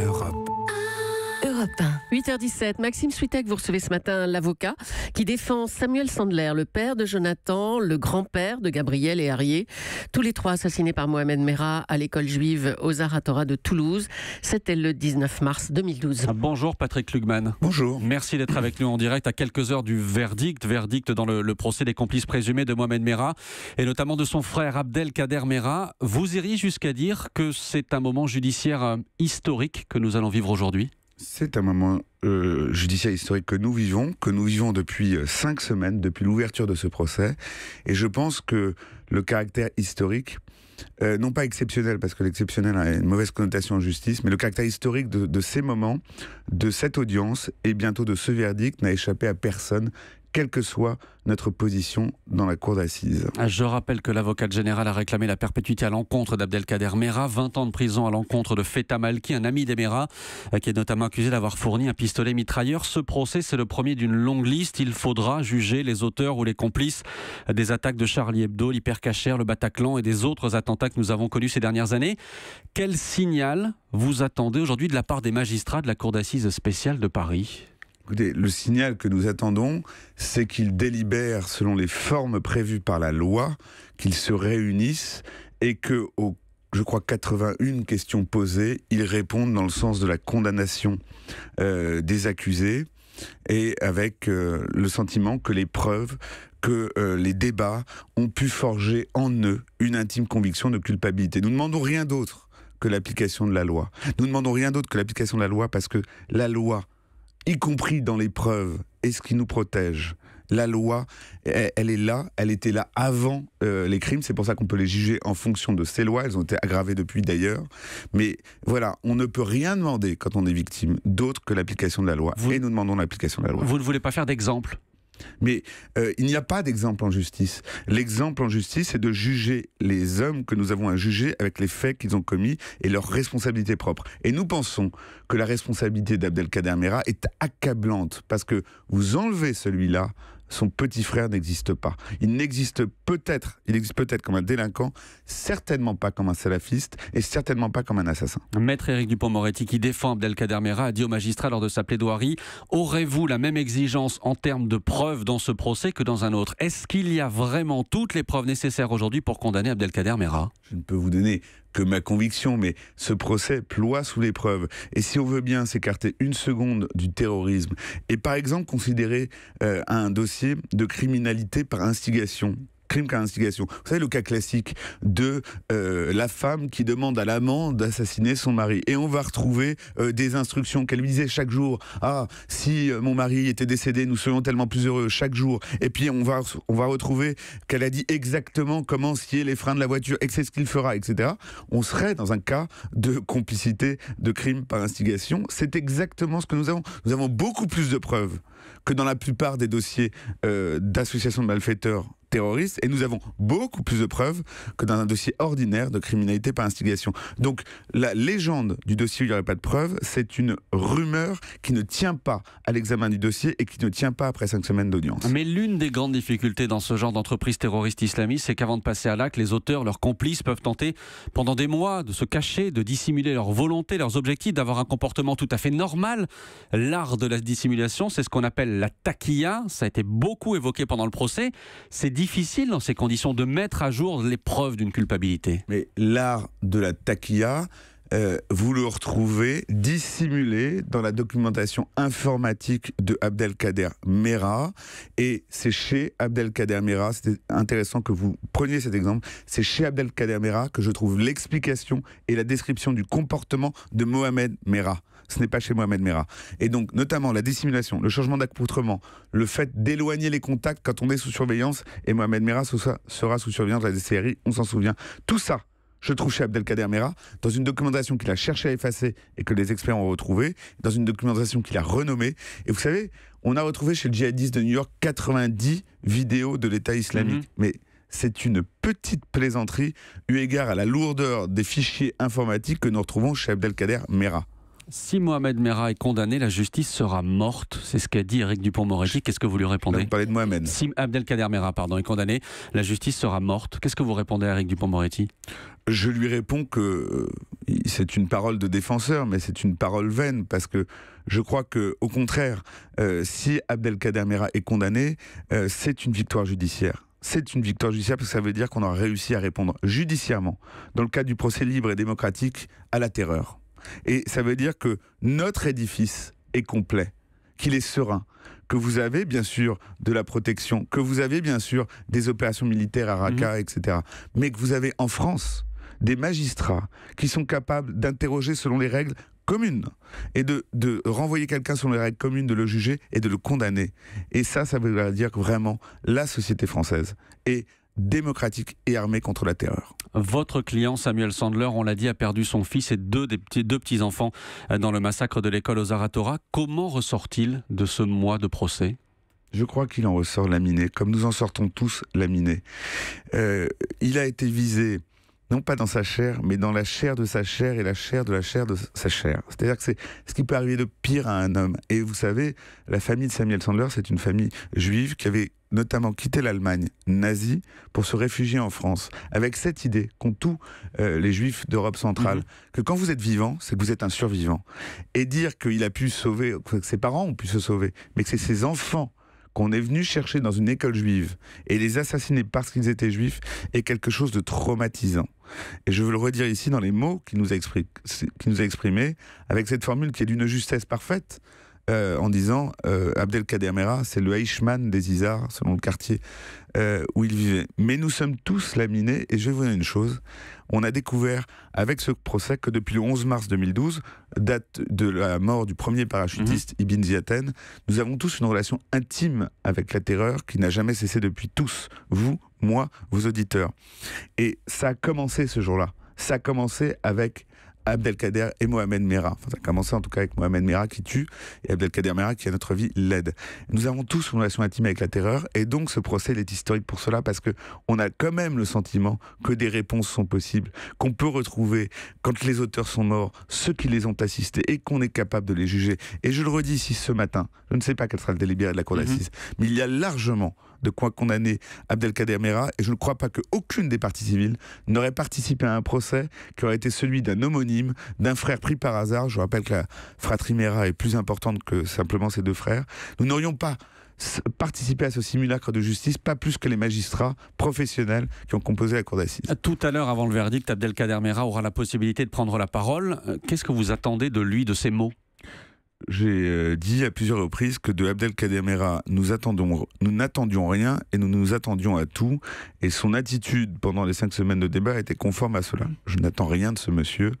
Europe. 8h17, Maxime Switek, vous recevez ce matin l'avocat qui défend Samuel Sandler, le père de Jonathan, le grand-père de Gabriel et Arié. tous les trois assassinés par Mohamed Merah à l'école juive aux torah de Toulouse. C'était le 19 mars 2012. Ah, bonjour Patrick Lugman. Bonjour. Merci d'être avec nous en direct à quelques heures du verdict, verdict dans le, procès des complices présumés de Mohamed Merah et notamment de son frère Abdelkader Merah. Vous iriez jusqu'à dire que c'est un moment judiciaire euh, historique que nous allons vivre aujourd'hui c'est un moment euh, judiciaire historique que nous vivons, que nous vivons depuis euh, cinq semaines, depuis l'ouverture de ce procès. Et je pense que le caractère historique, euh, non pas exceptionnel, parce que l'exceptionnel a une mauvaise connotation en justice, mais le caractère historique de ces moments, de cette audience et bientôt de ce verdict n'a échappé à personne quelle que soit notre position dans la cour d'assises. Ah, je rappelle que l'avocat général a réclamé la perpétuité à l'encontre d'Abdelkader Mera, 20 ans de prison à l'encontre de Feta Malki, un ami d'Emera, euh, qui est notamment accusé d'avoir fourni un pistolet mitrailleur. Ce procès, c'est le premier d'une longue liste. Il faudra juger les auteurs ou les complices des attaques de Charlie Hebdo, l'hypercachère, le Bataclan et des autres attentats que nous avons connus ces dernières années. Quel signal vous attendez aujourd'hui de la part des magistrats de la cour d'assises spéciale de Paris le signal que nous attendons, c'est qu'ils délibèrent selon les formes prévues par la loi, qu'ils se réunissent et que, je crois, 81 questions posées, ils répondent dans le sens de la condamnation euh, des accusés et avec euh, le sentiment que les preuves, que euh, les débats ont pu forger en eux une intime conviction de culpabilité. Nous ne demandons rien d'autre que l'application de la loi. Nous ne demandons rien d'autre que l'application de la loi parce que la loi y compris dans les preuves et ce qui nous protège. La loi, elle, est là, elle était là avant euh, les crimes, c'est pour ça qu'on peut les juger en fonction de ces lois, elles ont été aggravées depuis d'ailleurs. Mais voilà, on ne peut rien demander quand on est victime d'autre que l'application de la loi. et nous demandons l'application de la loi. Vous ne voulez pas faire d'exemple mais euh, il n'y a pas d'exemple en justice. L'exemple en justice, c'est de juger les hommes que nous avons à juger avec les faits qu'ils ont commis et leurs responsabilités propres. Et nous pensons que la responsabilité d'Abdelkader Mera est accablante parce que vous enlevez celui-là son petit frère n'existe pas. Il n'existe peut-être, il existe peut-être comme un délinquant, certainement pas comme un salafiste et certainement pas comme un assassin. Maître Éric Dupont-Moretti, qui défend Abdelkader Mera, a dit au magistrat lors de sa plaidoirie Aurez-vous la même exigence en termes de preuves dans ce procès que dans un autre Est-ce qu'il y a vraiment toutes les preuves nécessaires aujourd'hui pour condamner Abdelkader Mera Je ne peux vous donner que ma conviction, mais ce procès ploie sous l'épreuve. Et si on veut bien s'écarter une seconde du terrorisme, et par exemple considérer euh, un dossier de criminalité par instigation, crime par instigation. Vous savez, le cas classique de euh, la femme qui demande à l'amant d'assassiner son mari. Et on va retrouver euh, des instructions qu'elle lui disait chaque jour. Ah, si euh, mon mari était décédé, nous serions tellement plus heureux chaque jour. Et puis on va, on va retrouver qu'elle a dit exactement comment scier les freins de la voiture et que c'est ce qu'il fera, etc. On serait dans un cas de complicité de crime par instigation. C'est exactement ce que nous avons. Nous avons beaucoup plus de preuves que dans la plupart des dossiers euh, d'associations de malfaiteurs terroristes et nous avons beaucoup plus de preuves que dans un dossier ordinaire de criminalité par instigation. Donc la légende du dossier où il n'y aurait pas de preuves, c'est une rumeur qui ne tient pas à l'examen du dossier et qui ne tient pas après cinq semaines d'audience. Mais l'une des grandes difficultés dans ce genre d'entreprise terroriste islamiste, c'est qu'avant de passer à l'acte, les auteurs, leurs complices peuvent tenter pendant des mois de se cacher, de dissimuler leur volonté, leurs objectifs, d'avoir un comportement tout à fait normal. L'art de la dissimulation, c'est ce qu'on appelle la taquilla. Ça a été beaucoup évoqué pendant le procès. C'est difficile dans ces conditions de mettre à jour les preuves d'une culpabilité. Mais l'art de la taquilla, euh, vous le retrouvez dissimulé dans la documentation informatique de Abdelkader Mera. Et c'est chez Abdelkader Mera, c'était intéressant que vous preniez cet exemple, c'est chez Abdelkader Mera que je trouve l'explication et la description du comportement de Mohamed Mera ce n'est pas chez Mohamed Merah. Et donc, notamment la dissimulation, le changement d'accoutrement, le fait d'éloigner les contacts quand on est sous surveillance, et Mohamed Merah sera sous surveillance de la DCRI, on s'en souvient. Tout ça, je trouve chez Abdelkader Merah, dans une documentation qu'il a cherché à effacer et que les experts ont retrouvée, dans une documentation qu'il a renommée. Et vous savez, on a retrouvé chez le djihadiste de New York 90 vidéos de l'État islamique. Mm-hmm. Mais c'est une petite plaisanterie eu égard à la lourdeur des fichiers informatiques que nous retrouvons chez Abdelkader Mera. Si Mohamed Merah est condamné, la justice sera morte. C'est ce qu'a dit Eric Dupont-Moretti. Qu'est-ce que vous lui répondez Vous parlez de Mohamed. Si Abdelkader Merah pardon, est condamné, la justice sera morte. Qu'est-ce que vous répondez à Eric Dupont-Moretti Je lui réponds que euh, c'est une parole de défenseur, mais c'est une parole vaine parce que je crois que, au contraire, euh, si Abdelkader Merah est condamné, euh, c'est une victoire judiciaire c'est une victoire judiciaire parce que ça veut dire qu'on aura réussi à répondre judiciairement, dans le cadre du procès libre et démocratique, à la terreur. Et ça veut dire que notre édifice est complet, qu'il est serein, que vous avez bien sûr de la protection, que vous avez bien sûr des opérations militaires à mhm. Raqqa, etc. Mais que vous avez en France des magistrats qui sont capables d'interroger selon les règles communes et de, de renvoyer quelqu'un selon les règles communes, de le juger et de le condamner. Et ça, ça veut dire que vraiment la société française est démocratique et armée contre la terreur. Votre client Samuel Sandler, on l'a dit, a perdu son fils et deux, petits, deux petits-enfants euh, dans le massacre de l'école aux Aratora. Comment ressort-il de ce mois de procès je crois qu'il en ressort laminé, comme nous en sortons tous laminés. Euh, il a été visé, non pas dans sa chair, mais dans la chair de sa chair et la chair de la chair de sa chair. C'est-à-dire que c'est ce qui peut arriver de pire à un homme. Et vous savez, la famille de Samuel Sandler, c'est une famille juive qui avait notamment quitter l'Allemagne nazie pour se réfugier en France, avec cette idée qu'ont tous euh, les juifs d'Europe centrale, mhm. que quand vous êtes vivant, c'est que vous êtes un survivant. Et dire qu'il a pu sauver, que ses parents ont pu se sauver, mais que c'est ses enfants qu'on est venu chercher dans une école juive et les assassiner parce qu'ils étaient juifs est quelque chose de traumatisant. Et je veux le redire ici dans les mots qu'il nous, qui nous a exprimés, avec cette formule qui est d'une justesse parfaite. Euh, en disant euh, Abdelkader Mera, c'est le Eichmann des Isards, selon le quartier euh, où il vivait. Mais nous sommes tous laminés, et je vais vous dire une chose on a découvert avec ce procès que depuis le 11 mars 2012, date de la mort du premier parachutiste mhm. Ibn Ziaten, nous avons tous une relation intime avec la terreur qui n'a jamais cessé depuis tous, vous, moi, vos auditeurs. Et ça a commencé ce jour-là. Ça a commencé avec Abdelkader et Mohamed Merah. ça a commencé en tout cas avec Mohamed Merah qui tue et Abdelkader Merah qui, à notre vie, l'aide. Nous avons tous une relation intime avec la terreur et donc ce procès est historique pour cela parce que on a quand même le sentiment que des réponses sont possibles, qu'on peut retrouver quand les auteurs sont morts, ceux qui les ont assistés et qu'on est capable de les juger. Et je le redis ici ce matin, je ne sais pas quel sera le délibéré de la cour mm-hmm. d'assises, mais il y a largement de quoi condamner Abdelkader Mera, et je ne crois pas qu'aucune des parties civiles n'aurait participé à un procès qui aurait été celui d'un homonyme, d'un frère pris par hasard. Je rappelle que la fratrie Mera est plus importante que simplement ses deux frères. Nous n'aurions pas participé à ce simulacre de justice, pas plus que les magistrats professionnels qui ont composé la cour d'assises. Tout à l'heure, avant le verdict, Abdelkader Mera aura la possibilité de prendre la parole. Euh, qu'est-ce que vous attendez de lui, de ses mots j'ai euh, dit à plusieurs reprises que de Abdelkader Mera, nous attendons, nous n'attendions rien et nous nous attendions à tout. Et son attitude pendant les cinq semaines de débat était conforme à cela. Je n'attends rien de ce monsieur.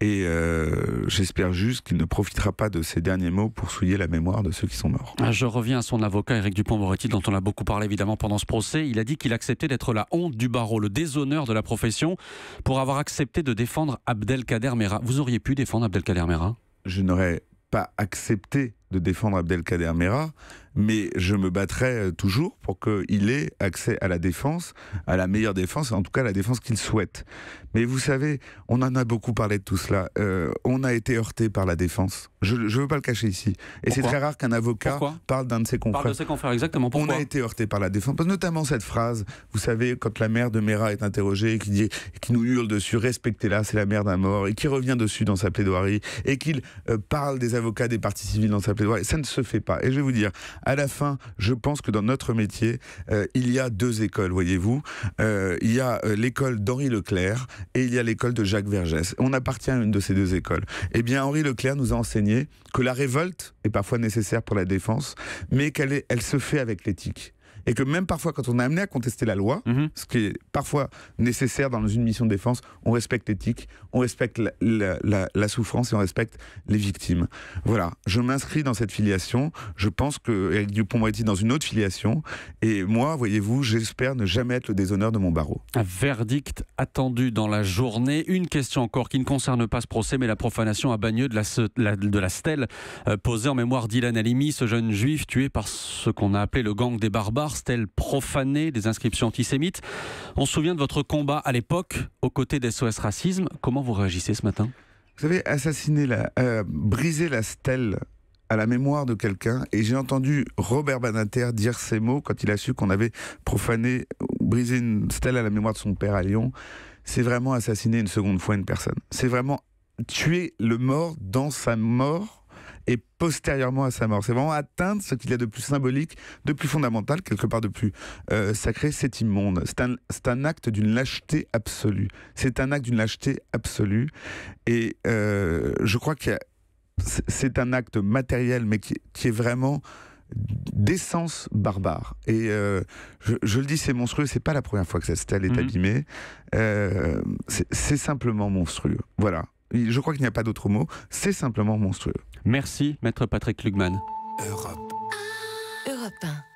Et euh, j'espère juste qu'il ne profitera pas de ces derniers mots pour souiller la mémoire de ceux qui sont morts. Je reviens à son avocat, Éric Dupont-Moretti, dont on a beaucoup parlé évidemment pendant ce procès. Il a dit qu'il acceptait d'être la honte du barreau, le déshonneur de la profession, pour avoir accepté de défendre Abdelkader Mera. Vous auriez pu défendre Abdelkader Mera Je n'aurais pas accepté de défendre Abdelkader Mera, mais je me battrai euh, toujours pour qu'il ait accès à la défense, à la meilleure défense, en tout cas la défense qu'il souhaite. Mais vous savez, on en a beaucoup parlé de tout cela. Euh, on a été heurté par la défense. Je ne veux pas le cacher ici. Et c'est très rare qu'un avocat parle d'un de ses confrères. Parle de exactement. on a été heurté par la défense. Notamment cette phrase, vous savez, quand la mère de Mera est interrogée et qui, dit, nous hurle dessus, respectez-la, c'est la mère d'un mort, et qui revient dessus dans sa plaidoirie, et qu'il euh, parle des avocats des partis civiles dans sa ça ne se fait pas. Et je vais vous dire, à la fin, je pense que dans notre métier, euh, il y a deux écoles, voyez-vous. Euh, il y a euh, l'école d'Henri Leclerc et il y a l'école de Jacques Vergès. On appartient à une de ces deux écoles. Eh bien, Henri Leclerc nous a enseigné que la révolte est parfois nécessaire pour la défense, mais qu'elle se fait avec l'éthique et que même parfois, quand on est amené à contester la loi, mhm. ce qui est parfois nécessaire dans une mission de défense, on respecte l'éthique, on respecte la, souffrance et on respecte les victimes. Voilà, je m'inscris dans cette filiation. Je pense que Eric Dupont-Moretti dans une autre filiation. Et moi, voyez-vous, j'espère ne jamais être le déshonneur de mon barreau. Un verdict attendu dans la journée. Une question encore qui ne concerne pas ce procès, mais la profanation à Bagneux de la, stèle euh, posée en mémoire d'Ilan Halimi, ce jeune juif tué par ce qu'on a appelé le gang des barbares stèle profanée des inscriptions antisémites. On se souvient de votre combat à l'époque aux côtés d'SOS Racisme. Comment vous réagissez ce matin Vous savez, assassiné la, euh, briser la stèle à la mémoire de quelqu'un et j'ai entendu Robert Banater dire ces mots quand il a su qu'on avait profané, ou brisé une stèle à la mémoire de son père à Lyon. C'est vraiment assassiner une seconde fois une personne. C'est vraiment tuer le mort dans sa mort et postérieurement à sa mort. C'est vraiment atteindre ce qu'il y a de plus symbolique, de plus fondamental, quelque part de plus euh, sacré, c'est immonde. C'est un, acte d'une lâcheté absolue. C'est un acte d'une lâcheté absolue. Et euh, je crois que c'est un acte matériel, mais qui, est vraiment d'essence barbare. Et euh, je, le dis, c'est monstrueux. C'est pas la première fois que cette stèle est mhm. abîmée. c'est simplement monstrueux. Voilà. Je crois qu'il n'y a pas d'autre mot. C'est simplement monstrueux. Merci, maître Patrick Lugman. Europe. Europe 1.